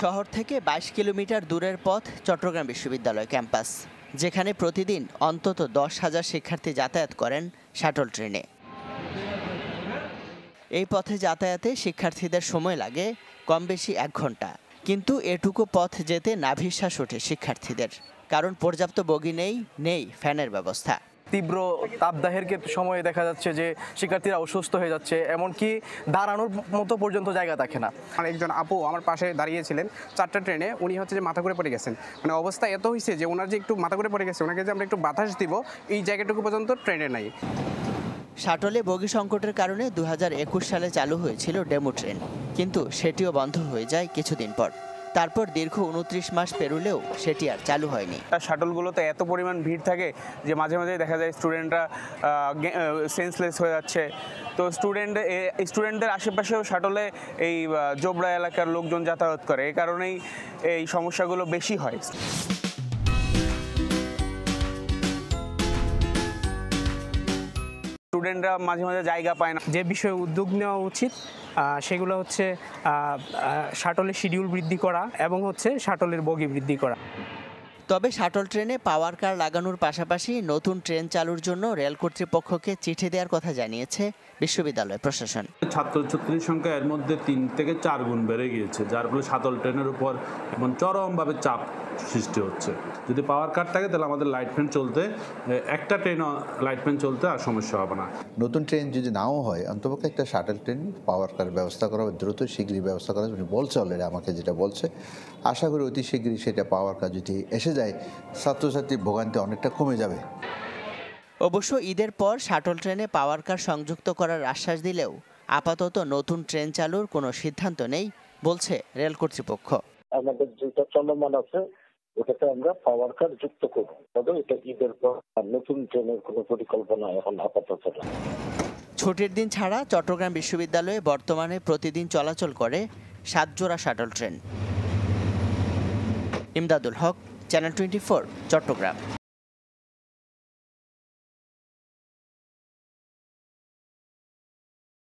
শহর থেকে ২২ কিলোমিটার দূরের পথ চট্টগ্রাম বিশ্ববিদ্যালয় ক্যাম্পাস যেখানে প্রতিদিন অন্তত দশ হাজার শিক্ষার্থী যাতায়াত করেন শাটল ট্রেনে এই পথে যাতায়াতে শিক্ষার্থীদের সময় লাগে কম বেশি এক ঘন্টা কিন্তু এটুকু পথ যেতে নাভিশ্বাস ওঠে শিক্ষার্থীদের কারণ পর্যাপ্ত বগি নেই নেই ফ্যানের ব্যবস্থা তীব্র তাপদাহের সময়ে দেখা যাচ্ছে যে শিক্ষার্থীরা অসুস্থ হয়ে যাচ্ছে এমনকি দাঁড়ানোর মতো পর্যন্ত জায়গা থাকে না আর একজন আপু আমার পাশে দাঁড়িয়েছিলেন চারটা ট্রেনে উনি হচ্ছে যে মাথা করে পড়ে গেছেন মানে অবস্থা এত হয়েছে যে ওনার যে একটু মাথা করে পড়ে গেছে ওনাকে যে আমরা একটু বাতাস দিব এই জায়গাটুকু পর্যন্ত ট্রেনে নাই শাটলে বগি সংকটের কারণে দু সালে চালু হয়েছিল ডেমো ট্রেন কিন্তু সেটিও বন্ধ হয়ে যায় কিছুদিন পর তারপর দীর্ঘ উনত্রিশ মাস পেরুলেও সেটি আর চালু হয়নি শাটলগুলোতে এত পরিমাণ ভিড় থাকে যে মাঝে মাঝে দেখা যায় স্টুডেন্টরা সেন্সলেস হয়ে যাচ্ছে তো স্টুডেন্ট স্টুডেন্টদের আশেপাশেও শাটলে এই জোবরা এলাকার লোকজন যাতায়াত করে এ কারণেই এই সমস্যাগুলো বেশি হয় স্টুডেন্টরা মাঝে মাঝে জায়গা পায় না যে বিষয়ে উদ্যোগ নেওয়া উচিত সেগুলো হচ্ছে শাটলের শিডিউল বৃদ্ধি করা এবং হচ্ছে শাটলের বগি বৃদ্ধি করা তবে শাটল ট্রেনে পাওয়ার কার লাগানোর পাশাপাশি নতুন ট্রেন চালুর জন্য রেল কর্তৃপক্ষকে চিঠি দেওয়ার কথা জানিয়েছে বিশ্ববিদ্যালয় প্রশাসন ছাত্রছাত্রীর সংখ্যা এর মধ্যে তিন থেকে চার গুণ বেড়ে গিয়েছে যার ফলে শাটল ট্রেনের উপর এমন চরমভাবে চাপ সৃষ্টি হচ্ছে যদি পাওয়ার কাট থাকে তাহলে আমাদের লাইট ফ্যান চলতে একটা ট্রেন লাইট ফ্যান চলতে আর সমস্যা হবে না নতুন ট্রেন যদি নাও হয় অন্তপক্ষে একটা শাটল ট্রেন পাওয়ার কার ব্যবস্থা করা দ্রুত শীঘ্রই ব্যবস্থা করা বলছে অলরেডি আমাকে যেটা বলছে আশা করি অতি শীঘ্রই সেটা পাওয়ার কার যদি এসে যায় ছাত্রছাত্রীর ভোগান্তি অনেকটা কমে যাবে অবশ্য ঈদের পর শাটল ট্রেনে পাওয়ার কার সংযুক্ত করার আশ্বাস দিলেও আপাতত নতুন ট্রেন চালুর কোনো সিদ্ধান্ত নেই বলছে রেল কর্তৃপক্ষ আমাদের যেটা চলমান আছে ওটাতে আমরা পাওয়ার কার যুক্ত করব তবে এটা ঈদের পর নতুন ট্রেনের কোনো পরিকল্পনা এখন আপাতত ছুটির দিন ছাড়া চট্টগ্রাম বিশ্ববিদ্যালয়ে বর্তমানে প্রতিদিন চলাচল করে সাতজোড়া shuttle train Imdadul Haque channel twenty Chittagong